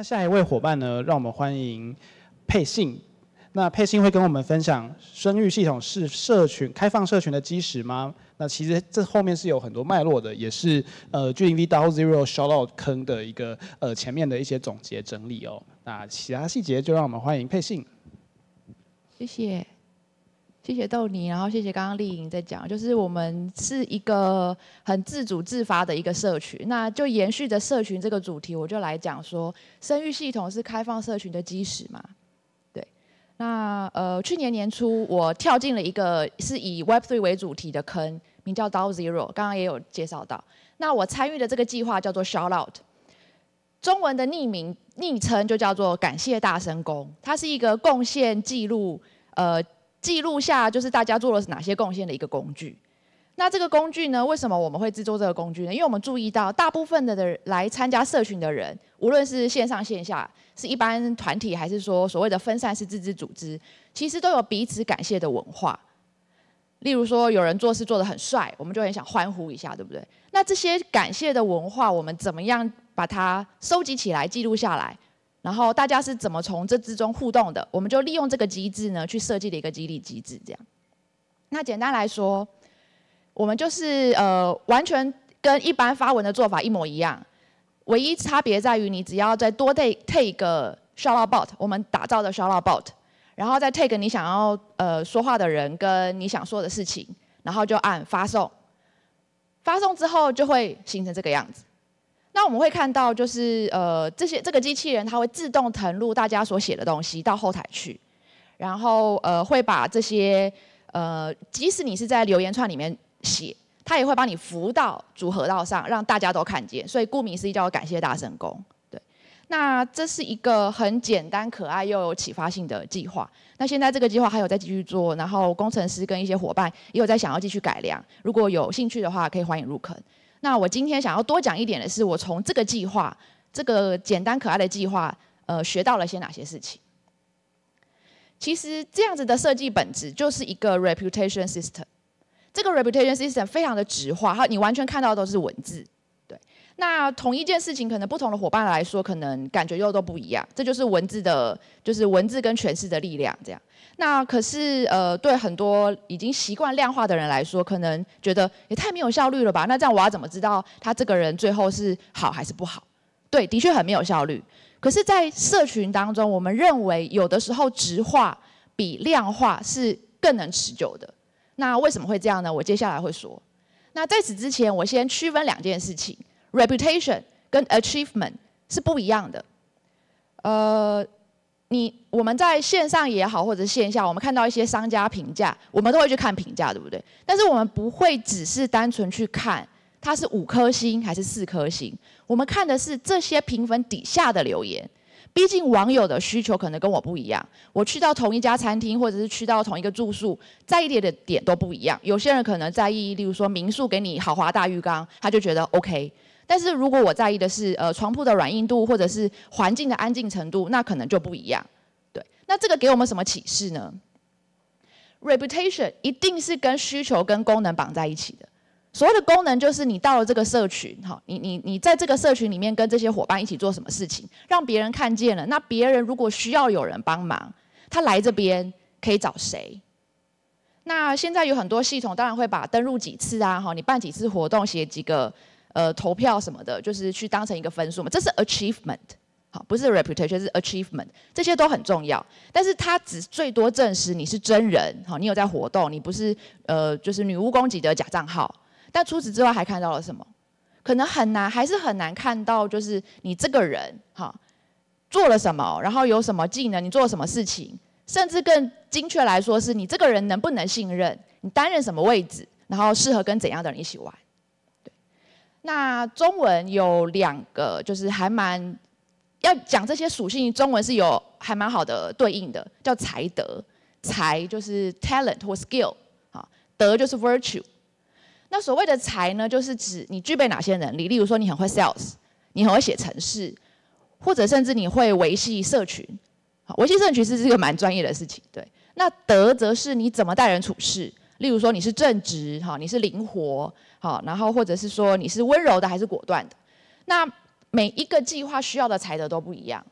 那下一位伙伴呢？让我们欢迎佩信。那佩信会跟我们分享，生育系统是社群开放社群的基石吗？那其实这后面是有很多脉络的，也是呃 g V d o l Zero Short Out 坑的一个呃前面的一些总结整理哦。那其他细节就让我们欢迎佩信。谢谢。谢谢豆泥，然后谢谢刚刚丽颖在讲，就是我们是一个很自主自发的一个社群。那就延续着社群这个主题，我就来讲说，生育系统是开放社群的基石嘛？对。那呃，去年年初我跳进了一个是以 Web Three 为主题的坑，名叫 Dao Zero，刚刚也有介绍到。那我参与的这个计划叫做 Shoutout，中文的匿名昵称就叫做感谢大神功”，它是一个贡献记录，呃。记录下就是大家做了哪些贡献的一个工具。那这个工具呢？为什么我们会制作这个工具呢？因为我们注意到大部分的的来参加社群的人，无论是线上线下，是一般团体还是说所谓的分散式自治组织，其实都有彼此感谢的文化。例如说，有人做事做的很帅，我们就很想欢呼一下，对不对？那这些感谢的文化，我们怎么样把它收集起来、记录下来？然后大家是怎么从这之中互动的？我们就利用这个机制呢，去设计了一个激励机制。这样，那简单来说，我们就是呃，完全跟一般发文的做法一模一样，唯一差别在于你只要再多 take take 个 s h o out bot，我们打造的 s h o out bot，然后再 take 你想要呃说话的人跟你想说的事情，然后就按发送，发送之后就会形成这个样子。那我们会看到，就是呃，这些这个机器人它会自动腾入大家所写的东西到后台去，然后呃，会把这些呃，即使你是在留言串里面写，它也会帮你浮到主河道上，让大家都看见。所以顾名思义叫感谢大神功，对。那这是一个很简单、可爱又有启发性的计划。那现在这个计划还有在继续做，然后工程师跟一些伙伴也有在想要继续改良。如果有兴趣的话，可以欢迎入坑。那我今天想要多讲一点的是，我从这个计划，这个简单可爱的计划，呃，学到了些哪些事情？其实这样子的设计本质就是一个 reputation system，这个 reputation system 非常的直化，哈，你完全看到都是文字。那同一件事情，可能不同的伙伴来说，可能感觉又都不一样。这就是文字的，就是文字跟诠释的力量，这样。那可是，呃，对很多已经习惯量化的人来说，可能觉得也太没有效率了吧？那这样我要怎么知道他这个人最后是好还是不好？对，的确很没有效率。可是，在社群当中，我们认为有的时候直话比量化是更能持久的。那为什么会这样呢？我接下来会说。那在此之前，我先区分两件事情。Reputation 跟 achievement 是不一样的。呃，你我们在线上也好，或者线下，我们看到一些商家评价，我们都会去看评价，对不对？但是我们不会只是单纯去看它是五颗星还是四颗星，我们看的是这些评分底下的留言。毕竟网友的需求可能跟我不一样。我去到同一家餐厅，或者是去到同一个住宿，在意的点都不一样。有些人可能在意，例如说民宿给你豪华大浴缸，他就觉得 OK。但是如果我在意的是呃床铺的软硬度或者是环境的安静程度，那可能就不一样。对，那这个给我们什么启示呢？Reputation 一定是跟需求跟功能绑在一起的。所谓的功能就是你到了这个社群，哈，你你你在这个社群里面跟这些伙伴一起做什么事情，让别人看见了。那别人如果需要有人帮忙，他来这边可以找谁？那现在有很多系统，当然会把登录几次啊，哈，你办几次活动，写几个。呃，投票什么的，就是去当成一个分数嘛，这是 achievement 好，不是 reputation，是 achievement，这些都很重要。但是它只最多证实你是真人，好，你有在活动，你不是呃，就是女巫攻击的假账号。但除此之外，还看到了什么？可能很难，还是很难看到，就是你这个人，哈，做了什么，然后有什么技能，你做了什么事情，甚至更精确来说，是你这个人能不能信任，你担任什么位置，然后适合跟怎样的人一起玩。那中文有两个，就是还蛮要讲这些属性。中文是有还蛮好的对应的，叫才德。才就是 talent 或 skill，好，德就是 virtue。那所谓的才呢，就是指你具备哪些能力，例如说你很会 sales，你很会写程式，或者甚至你会维系社群。好，维系社群是这个蛮专业的事情。对，那德则是你怎么待人处事。例如说你是正直，哈，你是灵活，好，然后或者是说你是温柔的还是果断的，那每一个计划需要的才德都不一样。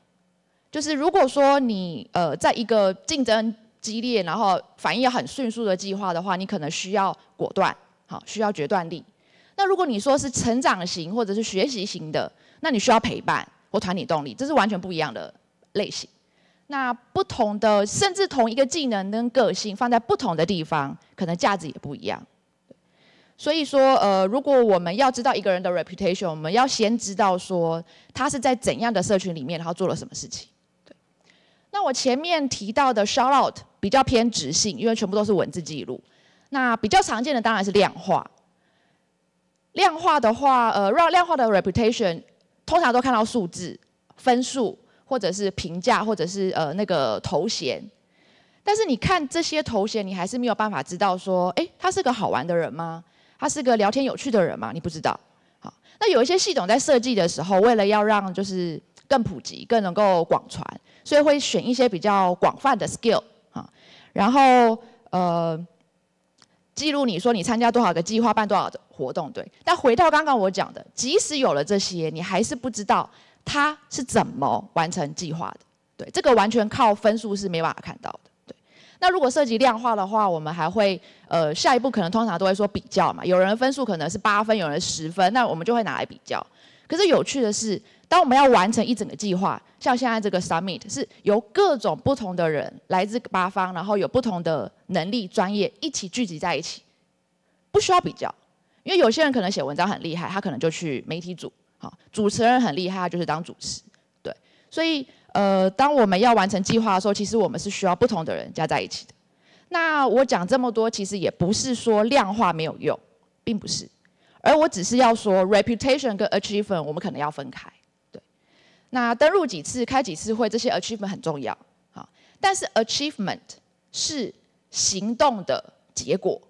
就是如果说你呃在一个竞争激烈，然后反应也很迅速的计划的话，你可能需要果断，好，需要决断力。那如果你说是成长型或者是学习型的，那你需要陪伴或团体动力，这是完全不一样的类型。那不同的，甚至同一个技能跟个性，放在不同的地方，可能价值也不一样。所以说，呃，如果我们要知道一个人的 reputation，我们要先知道说他是在怎样的社群里面，然后做了什么事情。对。那我前面提到的 shout out 比较偏直性，因为全部都是文字记录。那比较常见的当然是量化。量化的话，呃，让量化的 reputation 通常都看到数字、分数。或者是评价，或者是呃那个头衔，但是你看这些头衔，你还是没有办法知道说，哎，他是个好玩的人吗？他是个聊天有趣的人吗？你不知道。好，那有一些系统在设计的时候，为了要让就是更普及、更能够广传，所以会选一些比较广泛的 skill 啊，然后呃记录你说你参加多少个计划、办多少的活动，对。但回到刚刚我讲的，即使有了这些，你还是不知道。他是怎么完成计划的？对，这个完全靠分数是没办法看到的。对，那如果涉及量化的话，我们还会呃，下一步可能通常都会说比较嘛。有人分数可能是八分，有人十分，那我们就会拿来比较。可是有趣的是，当我们要完成一整个计划，像现在这个 s u m m i t 是由各种不同的人来自八方，然后有不同的能力、专业一起聚集在一起，不需要比较，因为有些人可能写文章很厉害，他可能就去媒体组。好，主持人很厉害，就是当主持。对，所以，呃，当我们要完成计划的时候，其实我们是需要不同的人加在一起的。那我讲这么多，其实也不是说量化没有用，并不是。而我只是要说，reputation 跟 achievement 我们可能要分开。对，那登入几次，开几次会，这些 achievement 很重要。好，但是 achievement 是行动的结果。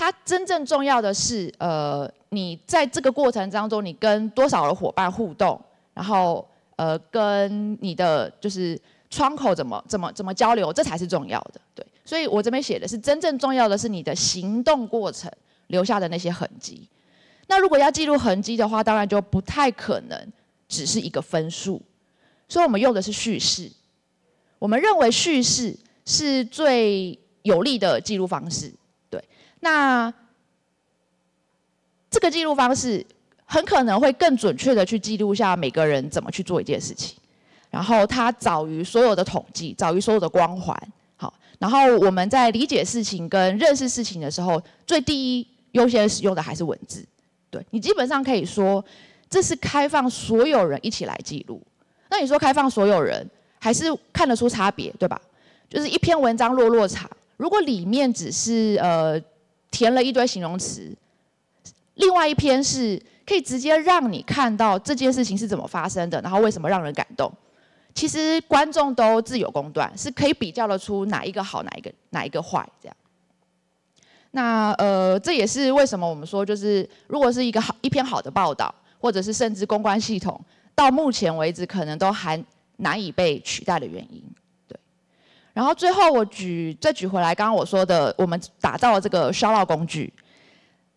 它真正重要的是，呃，你在这个过程当中，你跟多少的伙伴互动，然后，呃，跟你的就是窗口怎么怎么怎么交流，这才是重要的。对，所以我这边写的是真正重要的是你的行动过程留下的那些痕迹。那如果要记录痕迹的话，当然就不太可能只是一个分数，所以我们用的是叙事。我们认为叙事是最有利的记录方式。那这个记录方式很可能会更准确的去记录下每个人怎么去做一件事情，然后它早于所有的统计，早于所有的光环。好，然后我们在理解事情跟认识事情的时候，最第一优先使用的还是文字。对你基本上可以说，这是开放所有人一起来记录。那你说开放所有人，还是看得出差别，对吧？就是一篇文章落落场，如果里面只是呃。填了一堆形容词，另外一篇是可以直接让你看到这件事情是怎么发生的，然后为什么让人感动。其实观众都自有公断，是可以比较得出哪一个好，哪一个哪一个坏这样。那呃，这也是为什么我们说，就是如果是一个好一篇好的报道，或者是甚至公关系统，到目前为止可能都还难以被取代的原因。然后最后我举再举回来，刚刚我说的，我们打造了这个 s h a l o 工具，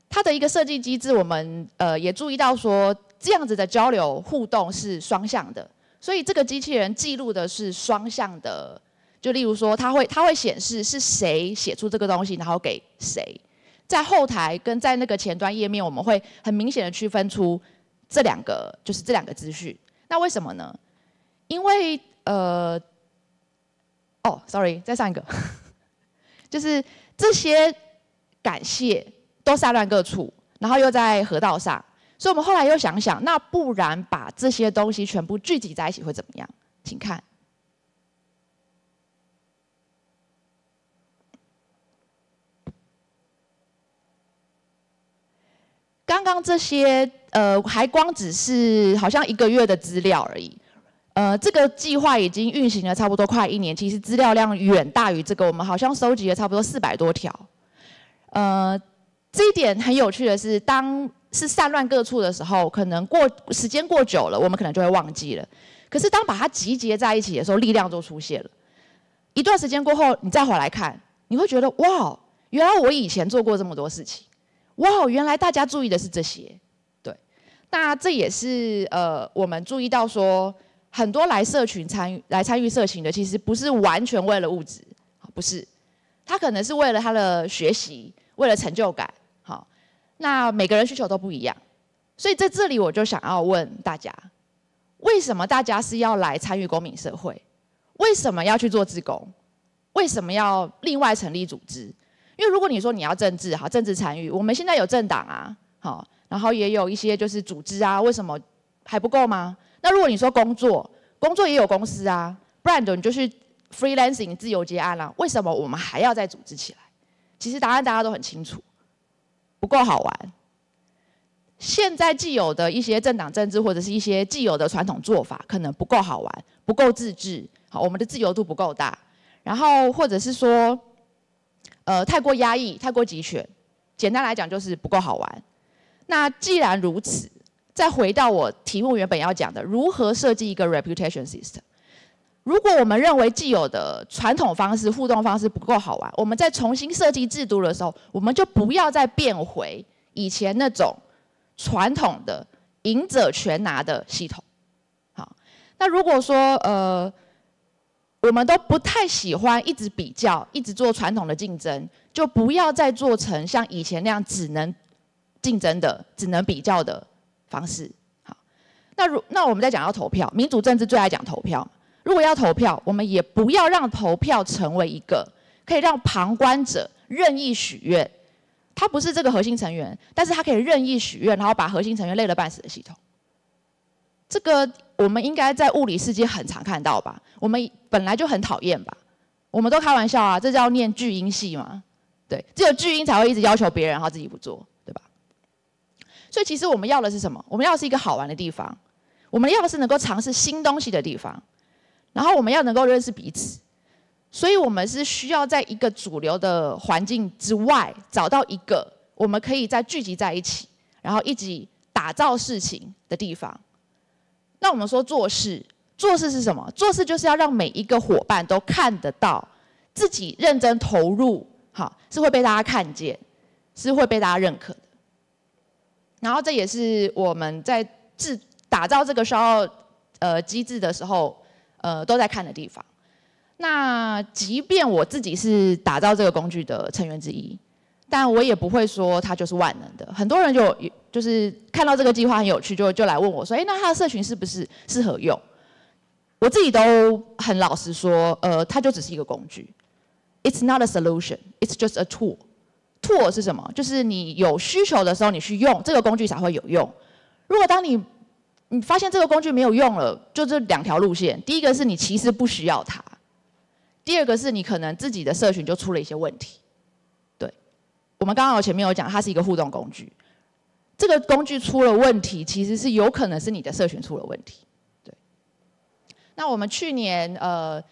它的一个设计机制，我们呃也注意到说，这样子的交流互动是双向的，所以这个机器人记录的是双向的，就例如说，它会它会显示是谁写出这个东西，然后给谁，在后台跟在那个前端页面，我们会很明显的区分出这两个，就是这两个资讯。那为什么呢？因为呃。哦，sorry，再上一个，就是这些感谢都散乱各处，然后又在河道上，所以我们后来又想想，那不然把这些东西全部聚集在一起会怎么样？请看，刚刚这些呃，还光只是好像一个月的资料而已。呃，这个计划已经运行了差不多快一年，其实资料量远大于这个，我们好像收集了差不多四百多条。呃，这一点很有趣的是，当是散乱各处的时候，可能过时间过久了，我们可能就会忘记了。可是当把它集结在一起的时候，力量就出现了。一段时间过后，你再回来看，你会觉得哇，原来我以前做过这么多事情。哇，原来大家注意的是这些，对。那这也是呃，我们注意到说。很多来社群参与来参与社群的，其实不是完全为了物质，不是，他可能是为了他的学习，为了成就感。好，那每个人需求都不一样，所以在这里我就想要问大家：为什么大家是要来参与公民社会？为什么要去做自工？为什么要另外成立组织？因为如果你说你要政治，好，政治参与，我们现在有政党啊，好，然后也有一些就是组织啊，为什么还不够吗？那如果你说工作，工作也有公司啊，不然的你就去 freelancing 自由接案啦。为什么我们还要再组织起来？其实答案大家都很清楚，不够好玩。现在既有的一些政党政治或者是一些既有的传统做法，可能不够好玩，不够自治，好，我们的自由度不够大，然后或者是说，呃，太过压抑，太过集权，简单来讲就是不够好玩。那既然如此，再回到我题目原本要讲的，如何设计一个 reputation system？如果我们认为既有的传统方式互动方式不够好玩，我们在重新设计制度的时候，我们就不要再变回以前那种传统的赢者全拿的系统。好，那如果说呃我们都不太喜欢一直比较，一直做传统的竞争，就不要再做成像以前那样只能竞争的，只能比较的。方式好，那如那我们再讲要投票，民主政治最爱讲投票。如果要投票，我们也不要让投票成为一个可以让旁观者任意许愿，他不是这个核心成员，但是他可以任意许愿，然后把核心成员累得半死的系统。这个我们应该在物理世界很常看到吧？我们本来就很讨厌吧？我们都开玩笑啊，这叫念巨婴戏嘛？对，只有巨婴才会一直要求别人，然后自己不做。所以其实我们要的是什么？我们要是一个好玩的地方，我们要的是能够尝试新东西的地方，然后我们要能够认识彼此。所以，我们是需要在一个主流的环境之外，找到一个我们可以在聚集在一起，然后一起打造事情的地方。那我们说做事，做事是什么？做事就是要让每一个伙伴都看得到自己认真投入，好是会被大家看见，是会被大家认可的。然后这也是我们在制打造这个烧呃机制的时候，呃都在看的地方。那即便我自己是打造这个工具的成员之一，但我也不会说它就是万能的。很多人就就是看到这个计划很有趣，就就来问我说：“哎，那它的社群是不是适合用？”我自己都很老实说，呃，它就只是一个工具。It's not a solution. It's just a tool. 错是什么？就是你有需求的时候，你去用这个工具才会有用。如果当你你发现这个工具没有用了，就这两条路线：第一个是你其实不需要它；第二个是你可能自己的社群就出了一些问题。对，我们刚刚前面有讲，它是一个互动工具。这个工具出了问题，其实是有可能是你的社群出了问题。对，那我们去年呃。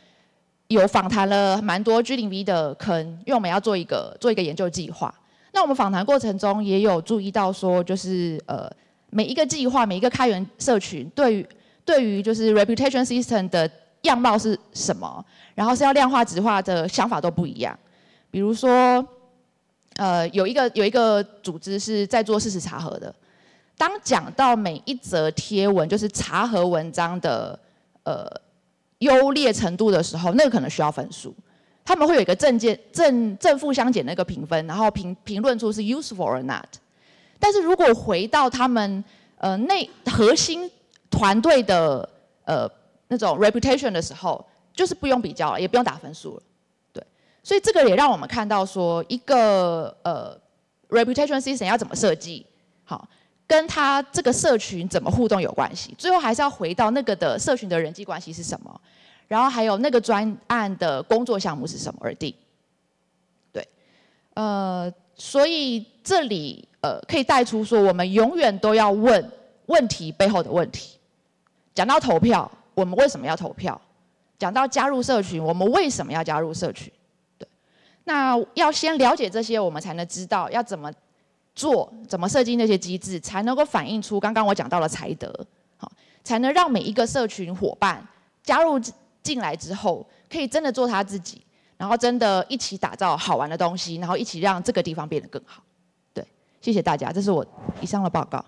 有访谈了蛮多 G 零 V 的坑，因为我们要做一个做一个研究计划。那我们访谈过程中也有注意到，说就是呃每一个计划、每一个开源社群对于对于就是 reputation system 的样貌是什么，然后是要量化、质化的想法都不一样。比如说，呃有一个有一个组织是在做事实查核的，当讲到每一则贴文，就是查核文章的呃。优劣程度的时候，那个可能需要分数，他们会有一个正减正正负相减的一个评分，然后评评论出是 useful or not。但是如果回到他们呃内核心团队的呃那种 reputation 的时候，就是不用比较，也不用打分数了，对。所以这个也让我们看到说一个呃 reputation season 要怎么设计，好。跟他这个社群怎么互动有关系，最后还是要回到那个的社群的人际关系是什么，然后还有那个专案的工作项目是什么而定，对，呃，所以这里呃可以带出说，我们永远都要问问题背后的问题。讲到投票，我们为什么要投票？讲到加入社群，我们为什么要加入社群？对，那要先了解这些，我们才能知道要怎么。做怎么设计那些机制，才能够反映出刚刚我讲到的才德，好，才能让每一个社群伙伴加入进来之后，可以真的做他自己，然后真的一起打造好玩的东西，然后一起让这个地方变得更好。对，谢谢大家，这是我以上的报告。